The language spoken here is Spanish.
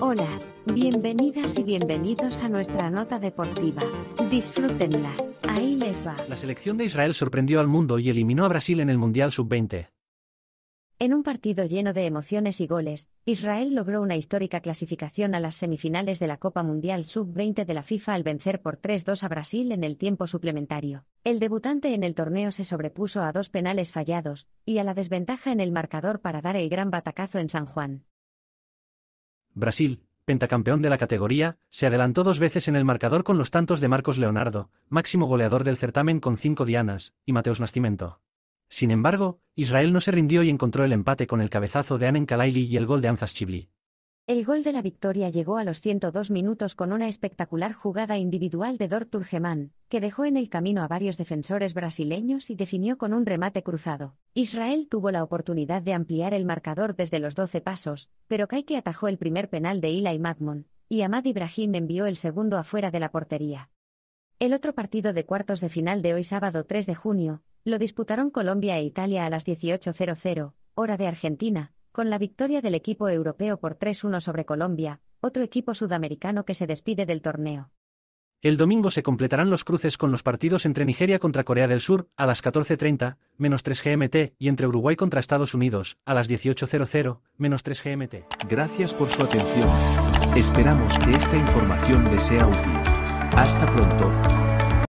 Hola, bienvenidas y bienvenidos a nuestra nota deportiva. Disfrútenla, ahí les va. La selección de Israel sorprendió al mundo y eliminó a Brasil en el Mundial Sub-20. En un partido lleno de emociones y goles, Israel logró una histórica clasificación a las semifinales de la Copa Mundial Sub-20 de la FIFA al vencer por 3-2 a Brasil en el tiempo suplementario. El debutante en el torneo se sobrepuso a dos penales fallados y a la desventaja en el marcador para dar el gran batacazo en San Juan. Brasil, pentacampeón de la categoría, se adelantó dos veces en el marcador con los tantos de Marcos Leonardo, máximo goleador del certamen con cinco dianas, y Mateos Nascimento. Sin embargo, Israel no se rindió y encontró el empate con el cabezazo de Anen Kalaili y el gol de Anzas Chibli. El gol de la victoria llegó a los 102 minutos con una espectacular jugada individual de Dor Turgemán, que dejó en el camino a varios defensores brasileños y definió con un remate cruzado. Israel tuvo la oportunidad de ampliar el marcador desde los 12 pasos, pero Kaike atajó el primer penal de Ila y Madmon, y Ahmad Ibrahim envió el segundo afuera de la portería. El otro partido de cuartos de final de hoy sábado 3 de junio, lo disputaron Colombia e Italia a las 18.00, hora de Argentina, con la victoria del equipo europeo por 3-1 sobre Colombia, otro equipo sudamericano que se despide del torneo. El domingo se completarán los cruces con los partidos entre Nigeria contra Corea del Sur, a las 14.30, menos 3 GMT, y entre Uruguay contra Estados Unidos, a las 18.00, menos 3 GMT. Gracias por su atención. Esperamos que esta información les sea útil. Hasta pronto.